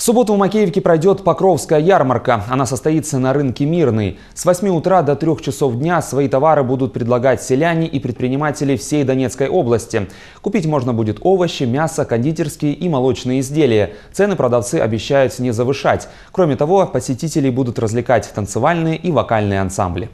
В субботу в Макеевке пройдет Покровская ярмарка. Она состоится на рынке Мирный. С 8 утра до 3 часов дня свои товары будут предлагать селяне и предприниматели всей Донецкой области. Купить можно будет овощи, мясо, кондитерские и молочные изделия. Цены продавцы обещают не завышать. Кроме того, посетителей будут развлекать танцевальные и вокальные ансамбли.